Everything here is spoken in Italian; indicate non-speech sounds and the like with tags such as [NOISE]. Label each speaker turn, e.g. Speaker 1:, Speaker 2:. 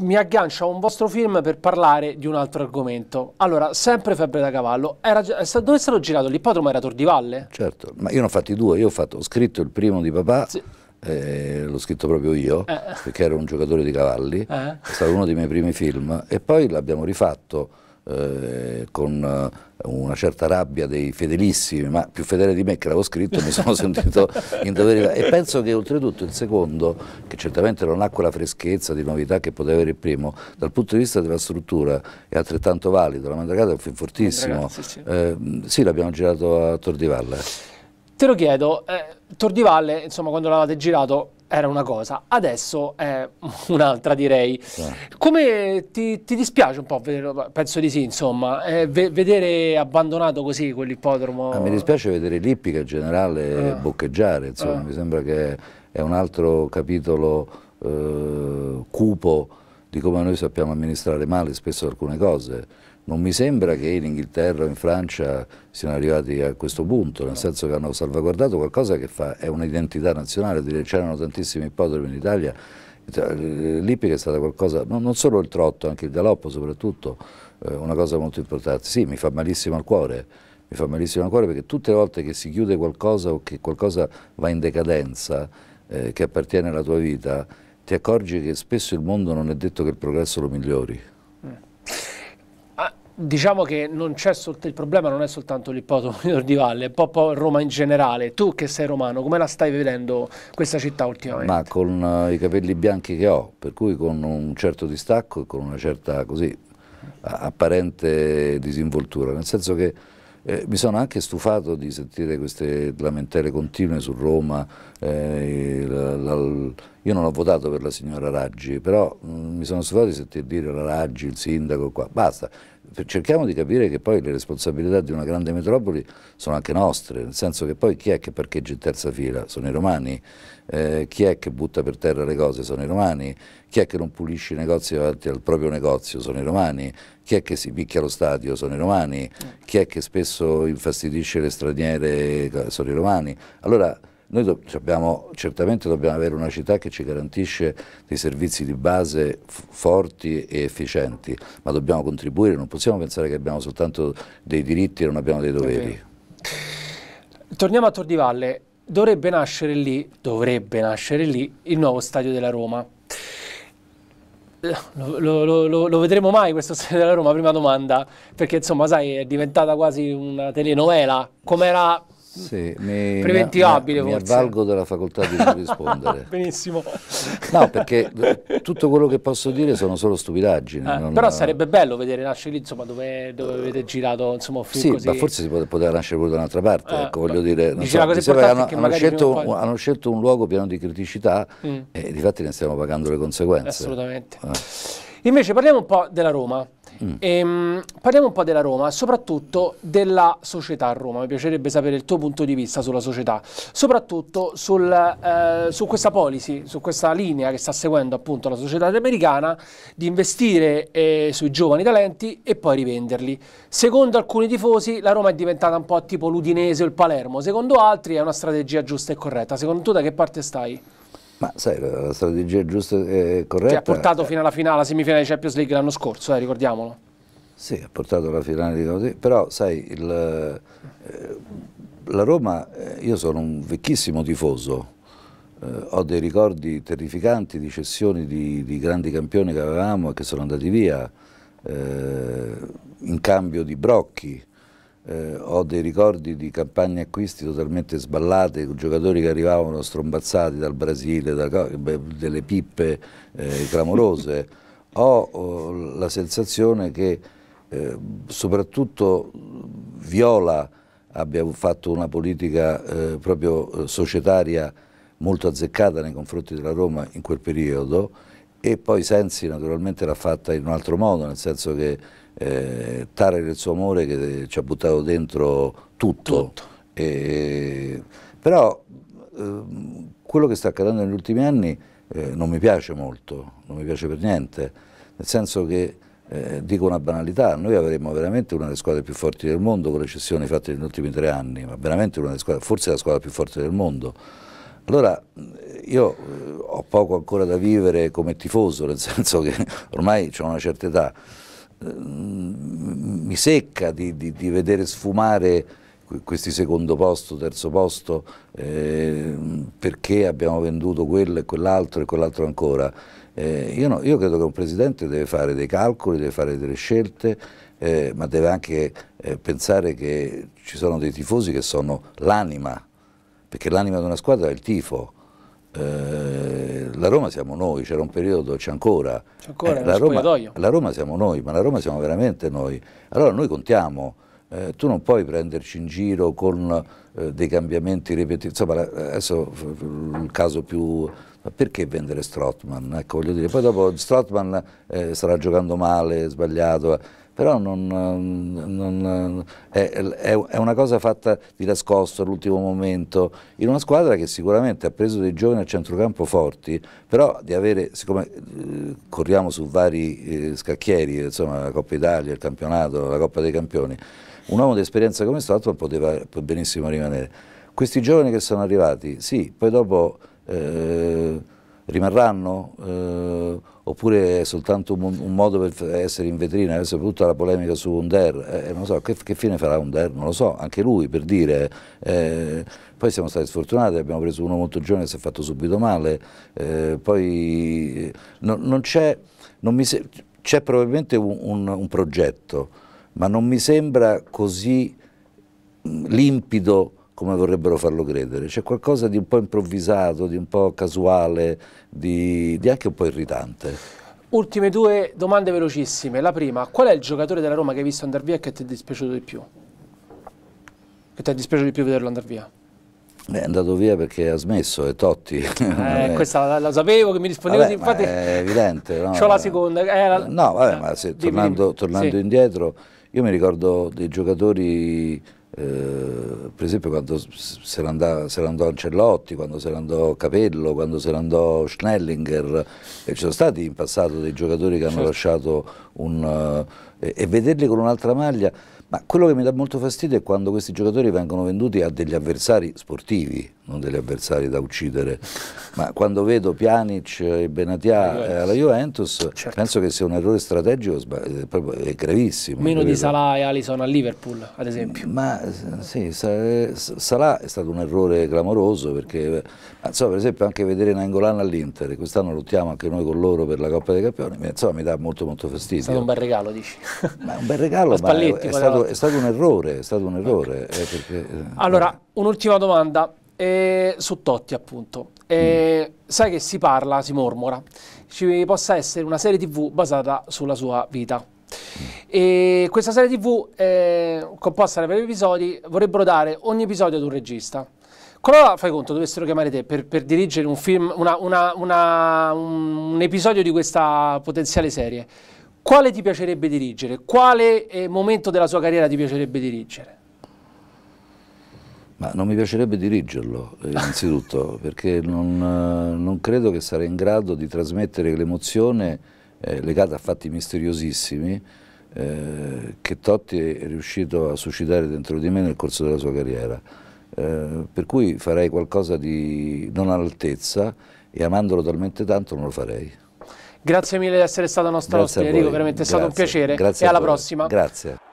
Speaker 1: mi aggancio a un vostro film per parlare di un altro argomento. Allora, sempre Febbre da Cavallo, era, dove è stato girato? L'ippodromo era Tor di Valle?
Speaker 2: Certo, ma io ne ho fatti due, io ho, fatto, ho scritto il primo di papà, sì. eh, l'ho scritto proprio io, eh. perché ero un giocatore di cavalli, eh. è stato uno dei miei primi film, e poi l'abbiamo rifatto eh, con eh, una certa rabbia dei fedelissimi, ma più fedele di me che l'avevo scritto, mi sono [LAUGHS] sentito in dovere. E penso che oltretutto il secondo, che certamente non ha quella freschezza di novità che poteva avere il primo, dal punto di vista della struttura è altrettanto valido. La Mandragata è un film fortissimo. sì, eh, sì l'abbiamo girato a Tordivalle.
Speaker 1: Te lo chiedo, eh, Tor insomma, quando l'avete girato, era una cosa, adesso è [LAUGHS] un'altra direi. Come ti, ti dispiace un po', vederlo, penso di sì, insomma, eh, vedere abbandonato così quell'ippodromo? Ah, mi
Speaker 2: dispiace vedere l'Ippica in generale ah. boccheggiare, insomma, ah. mi sembra che è un altro capitolo eh, cupo di come noi sappiamo amministrare male spesso alcune cose. Non mi sembra che in Inghilterra o in Francia siano arrivati a questo punto, nel senso che hanno salvaguardato qualcosa che fa, è un'identità nazionale, c'erano tantissimi ippodromi in Italia, eh, l'ippica è stata qualcosa, non solo il trotto, anche il galoppo soprattutto, eh, una cosa molto importante. Sì, mi fa malissimo al cuore, mi fa malissimo al cuore perché tutte le volte che si chiude qualcosa o che qualcosa va in decadenza, eh, che appartiene alla tua vita, ti accorgi che spesso il mondo non è detto che il progresso lo migliori.
Speaker 1: Ah, diciamo che il problema non è soltanto l'ippodromo di Valle, è un Roma in generale. Tu che sei romano, come la stai vedendo questa città ultimamente? Ma
Speaker 2: con uh, i capelli bianchi che ho, per cui con un certo distacco e con una certa così, apparente disinvoltura, nel senso che eh, mi sono anche stufato di sentire queste lamentele continue su Roma. Eh, la, la, io non ho votato per la signora Raggi, però mh, mm, mi sono stufato di sentire dire la Raggi, il sindaco qua. Basta, cerchiamo di capire che poi le responsabilità di una grande metropoli sono anche nostre, nel senso che poi chi è che parcheggia in terza fila? Sono i romani, eh, chi è che butta per terra le cose? Sono i romani, chi è che non pulisce i negozi davanti al proprio negozio? Sono i romani, chi è che si picchia lo stadio? Sono i romani, eh. chi è che spesso infastidisce le straniere? Sono i romani. Allora noi do certamente dobbiamo avere una città che ci garantisce dei servizi di base forti e efficienti, ma dobbiamo contribuire, non possiamo pensare che abbiamo soltanto dei diritti e non abbiamo dei doveri.
Speaker 1: Okay. Torniamo a Tordivalle, dovrebbe nascere lì, dovrebbe nascere lì il nuovo stadio della Roma. Lo, lo, lo, lo, vedremo mai questo [LAUGHS] stadio della Roma? Prima domanda, perché insomma, sai, è diventata quasi una telenovela, come era
Speaker 2: sì, mi, preventivabile mi, mi avvalgo della facoltà di non [LAUGHS] rispondere. Benissimo. No, perché eh, tutto quello che posso dire sono solo stupidaggini. Eh, Però sarebbe
Speaker 1: bello vedere nascere lì, insomma, dove, dove avete girato, insomma, film sì, così. ma forse
Speaker 2: si poteva nascere pure da un'altra parte, eh, ecco, voglio dire, non so, diceva, hanno, hanno, scelto, poi... hanno, scelto, un luogo pieno di criticità mm. e di fatti ne stiamo pagando le conseguenze.
Speaker 1: Assolutamente. Eh. Invece parliamo un po' della Roma. Mm. Ehm, parliamo un po' della Roma, soprattutto della società a Roma. Mi piacerebbe sapere il tuo punto di vista sulla società, soprattutto sul, eh, su questa policy, su questa linea che sta seguendo appunto la società americana di investire eh, sui giovani talenti e poi rivenderli. Secondo alcuni tifosi la Roma è diventata un po' tipo l'Udinese o il Palermo, secondo altri è una strategia giusta e corretta. Secondo tu da che parte stai?
Speaker 2: Ma sai, la strategia giusta e corretta... Che cioè, ha portato
Speaker 1: fino alla finale, alla semifinale di Champions League l'anno scorso, eh, ricordiamolo.
Speaker 2: Sì, ha portato alla finale di Champions League, però sai, il, eh, la Roma, eh, io sono un vecchissimo tifoso, eh, ho dei ricordi terrificanti di cessioni di, di, grandi campioni che avevamo e che sono andati via, eh, in cambio di brocchi, eh, ho dei ricordi di campagne acquisti totalmente sballate, giocatori che arrivavano strombazzati dal Brasile, da, delle pippe eh, clamorose. [LAUGHS] ho, ho, oh, la sensazione che eh, soprattutto Viola abbia fatto una politica eh, proprio eh, societaria molto azzeccata nei confronti della Roma in quel periodo e poi Sensi naturalmente l'ha fatta in un altro modo, nel senso che eh, Tara era suo amore che eh, ci ha buttato dentro tutto. tutto. E, però eh, quello che sta accadendo negli ultimi anni eh, non mi piace molto, non mi piace per niente, nel senso che eh, dico una banalità, noi avremmo veramente una delle squadre più forti del mondo con le cessioni fatte negli ultimi tre anni, ma veramente una delle squadre, forse la squadra più forte del mondo. Allora eh, io eh, ho poco ancora da vivere come tifoso, nel [LAUGHS] senso che ormai ho una certa età, Ehm, mi secca di, di, di vedere sfumare questi secondo posto, terzo posto, eh, perché abbiamo venduto quello e quell'altro e quell'altro ancora. Eh, io, no, io, credo che un presidente deve fare dei calcoli, deve fare delle scelte, eh, ma deve anche eh, pensare che ci sono dei tifosi che sono l'anima, perché l'anima di una squadra è il tifo. Eh, la Roma siamo noi, c'era un periodo, c'è ancora, c'è
Speaker 1: ancora eh, la, Roma, la,
Speaker 2: Roma, siamo noi, ma la Roma siamo veramente noi, allora noi contiamo, eh, tu non puoi prenderci in giro con eh, dei cambiamenti ripetitivi, insomma eh, adesso il caso più perché vendere Strotman? Ecco, voglio dire, poi dopo Strotman eh, starà giocando male, sbagliato, però non, non, è, è, una cosa fatta di nascosto all'ultimo momento, in una squadra che sicuramente ha preso dei giovani a centrocampo forti, però di avere, siccome eh, corriamo su vari eh, scacchieri, insomma la Coppa Italia, il campionato, la Coppa dei Campioni, un uomo di esperienza come Stratton poteva benissimo rimanere. Questi giovani che sono arrivati, sì, poi dopo eh, rimarranno... Eh, oppure è soltanto un, un, modo per essere in vetrina, adesso è tutta la polemica su Under, eh, eh non so che, che, fine farà Under, non lo so, anche lui per dire, eh, poi siamo stati sfortunati, abbiamo preso uno molto giovane che si è fatto subito male, eh, poi eh, no, non c'è, c'è probabilmente un, un, un progetto, ma non mi sembra così limpido come vorrebbero farlo credere. C'è qualcosa di un po' improvvisato, di un po' casuale, di, di, anche un po' irritante.
Speaker 1: Ultime due domande velocissime. La prima, qual è il giocatore della Roma che hai visto andare via e che ti è dispiaciuto di più? Che ti è dispiaciuto di più vederlo andare via?
Speaker 2: Beh, è andato via perché ha smesso, è Totti. Eh, [LAUGHS]
Speaker 1: questa la, la, sapevo che mi rispondevi, infatti. È
Speaker 2: evidente. No? C'ho la
Speaker 1: seconda. Eh, la...
Speaker 2: No, vabbè, ma se, tornando, tornando sì. indietro, io mi ricordo dei giocatori eh, per esempio quando se ne, andò, se ne, andò, Ancelotti, quando se ne andò Capello, quando se ne andò Schnellinger, e ci sono stati in passato dei giocatori che hanno certo. lasciato un... Eh, e, e vederli con un'altra maglia, ma quello che mi dà molto fastidio è quando questi giocatori vengono venduti a degli avversari sportivi, non degli avversari da uccidere, ma quando vedo Pjanic e Benatia eh, alla Juventus, certo. penso che sia un errore strategico eh, è gravissimo. Meno di
Speaker 1: Salah e Alisson a Liverpool,
Speaker 2: ad esempio. Ma sì, eh, Salah è stato un errore clamoroso perché, eh, insomma, per esempio, anche vedere Nangolan all'Inter, quest'anno lottiamo anche noi con loro per la Coppa dei Campioni, insomma, mi dà molto, molto fastidio. È stato un
Speaker 1: bel regalo, dici? Ma un bel regalo, [LAUGHS] ma è, è, stato,
Speaker 2: è, stato, un errore, è stato un errore. Okay. Perché, allora,
Speaker 1: un'ultima domanda. Eh, su Totti, appunto. Eh, mm. Sai che si parla, si mormora, ci possa essere una serie TV basata sulla sua vita. E questa serie TV, eh, composta da vari episodi, vorrebbero dare ogni episodio ad un regista. Qualora, fai conto, dovessero chiamare te per, per dirigere un film, una, una, una, un, un episodio di questa potenziale serie, quale ti piacerebbe dirigere? Quale eh, momento della sua carriera ti piacerebbe dirigere?
Speaker 2: Ma non mi piacerebbe dirigerlo, eh, [LAUGHS] innanzitutto, perché non, eh, non, credo che sarei in grado di trasmettere l'emozione eh, legata a fatti misteriosissimi eh, che Totti è riuscito a suscitare dentro di me nel corso della sua carriera. Eh, per cui farei qualcosa di non all'altezza e amandolo talmente tanto non lo farei.
Speaker 1: Grazie mille di essere stato nostro ospite, Enrico, veramente è grazie. stato un piacere grazie e alla prossima.
Speaker 2: Grazie.